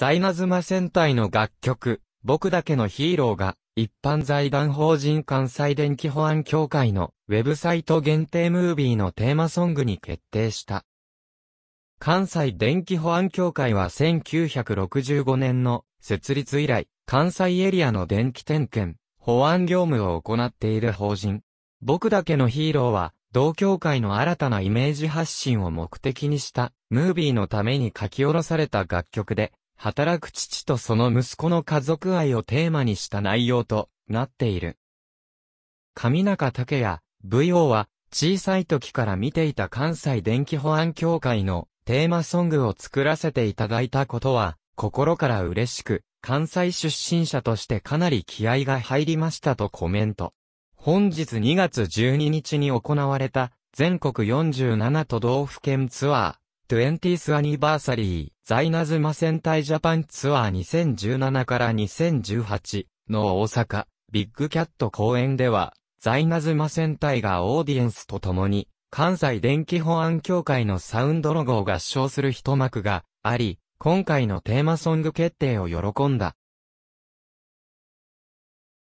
ザイナズマ戦隊の楽曲、僕だけのヒーローが、一般財団法人関西電気保安協会のウェブサイト限定ムービーのテーマソングに決定した。関西電気保安協会は1965年の設立以来、関西エリアの電気点検、保安業務を行っている法人。僕だけのヒーローは、同協会の新たなイメージ発信を目的にした、ムービーのために書き下ろされた楽曲で、働く父とその息子の家族愛をテーマにした内容となっている。上中武也、舞踊は、小さい時から見ていた関西電気保安協会のテーマソングを作らせていただいたことは、心から嬉しく、関西出身者としてかなり気合が入りましたとコメント。本日2月12日に行われた、全国47都道府県ツアー、20th アニバーサリー、ザイナズマ戦隊ジャパンツアー2017から2018の大阪、ビッグキャット公演では、ザイナズマ戦隊がオーディエンスと共に、関西電気保安協会のサウンドロゴを合唱する一幕があり、今回のテーマソング決定を喜んだ